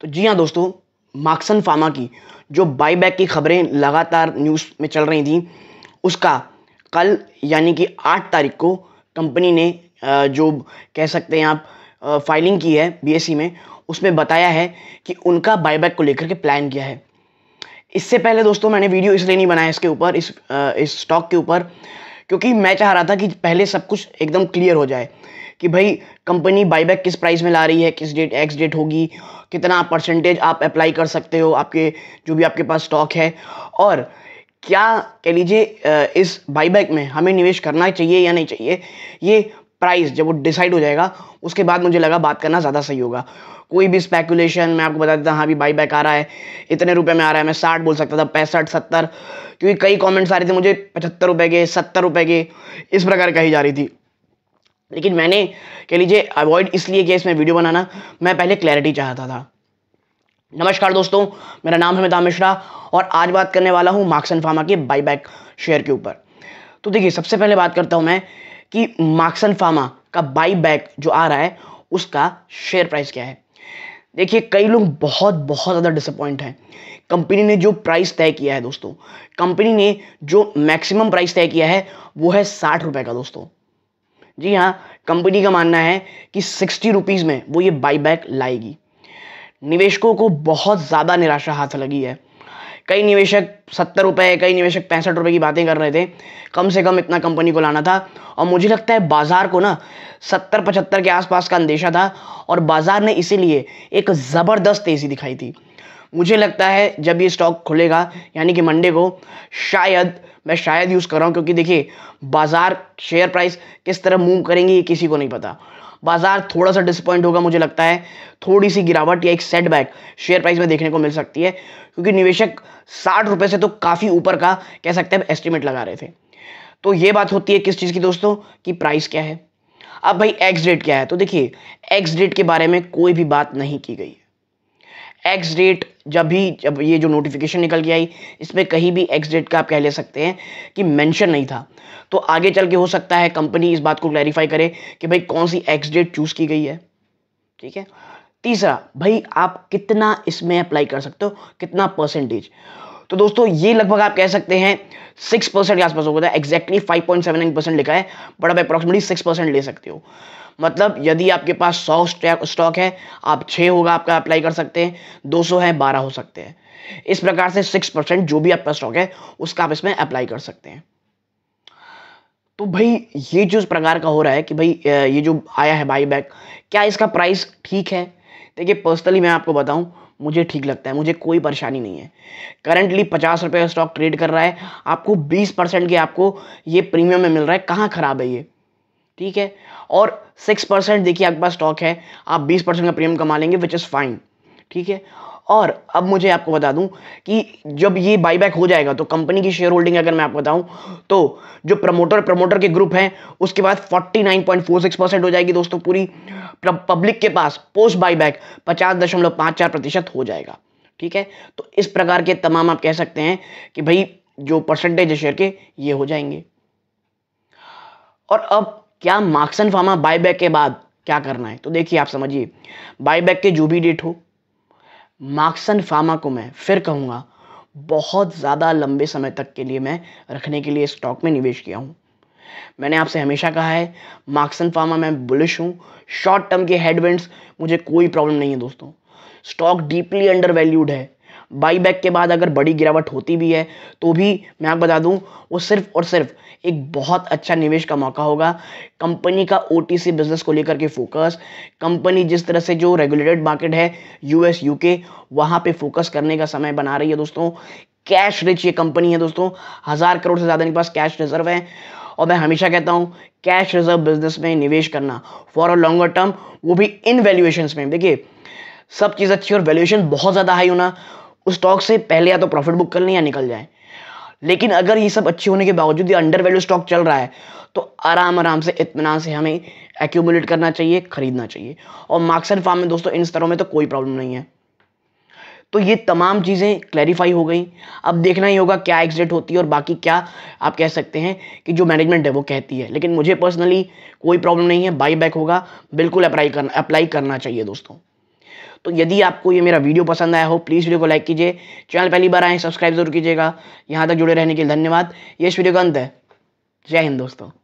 तो जी हाँ दोस्तों मार्क्सन फार्मा की जो बाईबैक की खबरें लगातार न्यूज़ में चल रही थी उसका कल यानी कि आठ तारीख को कंपनी ने जो कह सकते हैं आप फाइलिंग की है बीएसई e में उसमें बताया है कि उनका बाईबैक को लेकर के प्लान किया है इससे पहले दोस्तों मैंने वीडियो इसलिए नहीं बनाया इसके ऊपर इस इस स्टॉक के ऊपर क्योंकि मैं चाह रहा था कि पहले सब कुछ एकदम क्लियर हो जाए कि भाई कंपनी बाईबैक किस प्राइस में ला रही है किस डेट एक्स डेट होगी कितना परसेंटेज आप अप्लाई कर सकते हो आपके जो भी आपके पास स्टॉक है और क्या कह लीजिए इस बाईबैक में हमें निवेश करना चाहिए या नहीं चाहिए ये प्राइस जब वो डिसाइड हो जाएगा उसके बाद मुझे लगा बात करना ज़्यादा सही होगा कोई भी स्पेकुलेशन मैं आपको बता देता हाँ भी बाई बैक आ रहा है इतने रुपए में आ रहा है मैं साठ बोल सकता था पैंसठ सत्तर क्योंकि कई कमेंट्स आ रहे थे मुझे पचहत्तर रुपए के सत्तर रुपए के इस प्रकार कही जा रही थी लेकिन मैंने कह लीजिए अवॉइड इसलिए किया इसमें वीडियो बनाना मैं पहले क्लैरिटी चाहता था नमस्कार दोस्तों मेरा नाम है मिता मिश्रा और आज बात करने वाला हूँ मार्क्स एंड फार्मा के बाई शेयर के ऊपर तो देखिए सबसे पहले बात करता हूँ मैं कि मार्क्सन फार्मा का बाई बैक जो आ रहा है उसका शेयर प्राइस क्या है देखिए कई लोग बहुत बहुत ज़्यादा डिसअपॉइंट हैं कंपनी ने जो प्राइस तय किया है दोस्तों कंपनी ने जो मैक्सिमम प्राइस तय किया है वो है साठ रुपये का दोस्तों जी हाँ कंपनी का मानना है कि सिक्सटी रुपीज़ में वो ये बाईबैक लाएगी निवेशकों को बहुत ज़्यादा निराशा हाथ लगी है कई निवेशक सत्तर रुपये कई निवेशक पैंसठ रुपये की बातें कर रहे थे कम से कम इतना कंपनी को लाना था और मुझे लगता है बाज़ार को ना सत्तर पचहत्तर के आसपास का अंदेशा था और बाज़ार ने इसीलिए एक ज़बरदस्त तेज़ी दिखाई थी मुझे लगता है जब ये स्टॉक खुलेगा यानी कि मंडे को शायद मैं शायद यूज़ कर रहा हूँ क्योंकि देखिए बाज़ार शेयर प्राइस किस तरह मूव करेंगी ये किसी को नहीं पता बाजार थोड़ा सा डिसअपॉइंट होगा मुझे लगता है थोड़ी सी गिरावट या एक सेटबैक शेयर प्राइस में देखने को मिल सकती है क्योंकि निवेशक साठ रुपये से तो काफ़ी ऊपर का कह सकते हैं एस्टिमेट लगा रहे थे तो ये बात होती है किस चीज़ की दोस्तों कि प्राइस क्या है अब भाई एक्स डेट क्या है तो देखिए एक्स डेट के बारे में कोई भी बात नहीं की गई एक्स डेट जब भी जब ये जो नोटिफिकेशन निकल के आई इसमें कहीं भी एक्स डेट का आप कह ले सकते हैं कि मेंशन नहीं था तो आगे चल के हो सकता है कंपनी इस बात को क्लैरिफाई करे कि भाई कौन सी एक्स डेट चूज़ की गई है ठीक है तीसरा भाई आप कितना इसमें अप्लाई कर सकते हो कितना परसेंटेज तो दोस्तों ये लगभग आप कह सकते हैं सिक्स परसेंट के आसपास हो गया exactly five point seven nine percent लिखा है बट आप अप्रॉक्सिमेटली सिक्स परसेंट ले सकते हो मतलब यदि आपके पास सौ स्टॉक है आप छः होगा आपका अप्लाई कर सकते हैं दो सौ है बारह हो सकते हैं इस प्रकार से सिक्स परसेंट जो भी आपका स्टॉक है उसका आप इसमें अप्लाई कर सकते हैं तो भाई ये जो इस प्रकार का हो रहा है कि भाई ये जो आया है बाई बैक क्या इसका प्राइस ठीक है देखिए पर्सनली मैं आपको बताऊं मुझे ठीक लगता है मुझे कोई परेशानी नहीं है करंटली पचास रुपये का स्टॉक ट्रेड कर रहा है आपको बीस परसेंट के आपको ये प्रीमियम में मिल रहा है कहाँ ख़राब है ये ठीक है और सिक्स परसेंट देखिए आपके पास स्टॉक है आप बीस परसेंट का प्रीमियम कमा लेंगे विच इज़ फाइन ठीक है और अब मुझे आपको बता दूं कि जब ये बाईबैक हो जाएगा तो कंपनी की शेयर होल्डिंग अगर मैं आपको बताऊं तो जो प्रमोटर प्रमोटर के ग्रुप हैं उसके बाद 49.46 परसेंट हो जाएगी दोस्तों पूरी पब्लिक के पास पोस्ट बाईबैक पचास दशमलव पाँच चार प्रतिशत हो जाएगा ठीक है तो इस प्रकार के तमाम आप कह सकते हैं कि भाई जो परसेंटेज है शेयर के ये हो जाएंगे और अब क्या मार्क्सन फार्मा बायबैक के बाद क्या करना है तो देखिए आप समझिए बायबैक के जो भी डेट हो मार्क्सन फार्मा को मैं फिर कहूँगा बहुत ज़्यादा लंबे समय तक के लिए मैं रखने के लिए स्टॉक में निवेश किया हूँ मैंने आपसे हमेशा कहा है मार्क्सन फार्मा मैं बुलिश हूँ शॉर्ट टर्म के हेडविंड्स मुझे कोई प्रॉब्लम नहीं है दोस्तों स्टॉक डीपली अंडर वैल्यूड है बाईबैक के बाद अगर बड़ी गिरावट होती भी है तो भी मैं आपको बता दूं वो सिर्फ और सिर्फ एक बहुत अच्छा निवेश का मौका होगा कंपनी का ओ बिजनेस को लेकर के फोकस कंपनी जिस तरह से जो रेगुलेटेड मार्केट है यूएस यूके वहाँ पे फोकस करने का समय बना रही है दोस्तों कैश रिच ये कंपनी है दोस्तों हज़ार करोड़ से ज़्यादा इनके पास कैश रिजर्व है और मैं हमेशा कहता हूँ कैश रिजर्व बिजनेस में निवेश करना फॉर अ लॉन्गर टर्म वो भी इन वैल्यूएशन में देखिए सब चीज़ अच्छी और वैल्यूएशन बहुत ज़्यादा हाई होना उस स्टॉक से पहले या तो प्रॉफिट बुक कर लें या निकल जाए लेकिन अगर ये सब अच्छे होने के बावजूद ये अंडर वैल्यू स्टॉक चल रहा है तो आराम आराम से इतना से हमें एक्यूमुलेट करना चाहिए खरीदना चाहिए और मार्क्स एंड फार्म में दोस्तों इन स्तरों में तो कोई प्रॉब्लम नहीं है तो ये तमाम चीज़ें क्लैरिफाई हो गई अब देखना ही होगा क्या एग्जिट होती है और बाकी क्या आप कह सकते हैं कि जो मैनेजमेंट है वो कहती है लेकिन मुझे पर्सनली कोई प्रॉब्लम नहीं है बाई बैक होगा बिल्कुल अप्लाई करना अप्लाई करना चाहिए दोस्तों तो यदि आपको ये मेरा वीडियो पसंद आया हो प्लीज़ वीडियो को लाइक कीजिए चैनल पहली बार आए सब्सक्राइब जरूर कीजिएगा यहाँ तक जुड़े रहने के लिए धन्यवाद ये इस वीडियो का अंत है जय हिंद दोस्तों